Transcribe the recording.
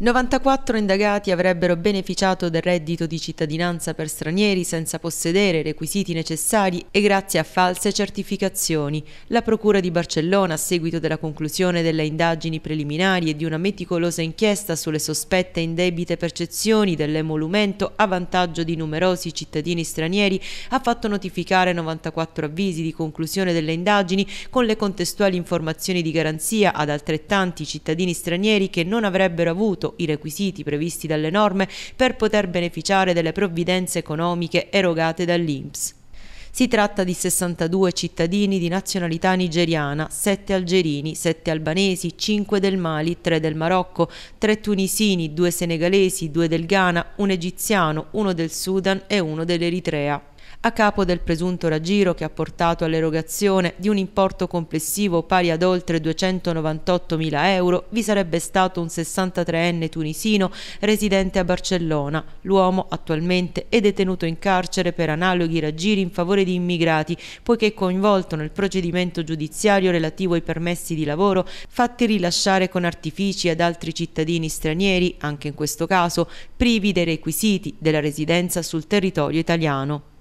94 indagati avrebbero beneficiato del reddito di cittadinanza per stranieri senza possedere i requisiti necessari e grazie a false certificazioni. La Procura di Barcellona, a seguito della conclusione delle indagini preliminari e di una meticolosa inchiesta sulle sospette indebite percezioni dell'emolumento a vantaggio di numerosi cittadini stranieri, ha fatto notificare 94 avvisi di conclusione delle indagini con le contestuali informazioni di garanzia ad altrettanti cittadini stranieri che non avrebbero avuto ottenuto i requisiti previsti dalle norme per poter beneficiare delle provvidenze economiche erogate dall'INPS. Si tratta di 62 cittadini di nazionalità nigeriana, 7 algerini, 7 albanesi, 5 del Mali, 3 del Marocco, 3 tunisini, 2 senegalesi, 2 del Ghana, 1 egiziano, 1 del Sudan e 1 dell'Eritrea a capo del presunto raggiro che ha portato all'erogazione di un importo complessivo pari ad oltre 298.000 euro, vi sarebbe stato un 63enne tunisino residente a Barcellona. L'uomo attualmente è detenuto in carcere per analoghi raggiri in favore di immigrati, poiché coinvolto nel procedimento giudiziario relativo ai permessi di lavoro fatti rilasciare con artifici ad altri cittadini stranieri, anche in questo caso privi dei requisiti della residenza sul territorio italiano.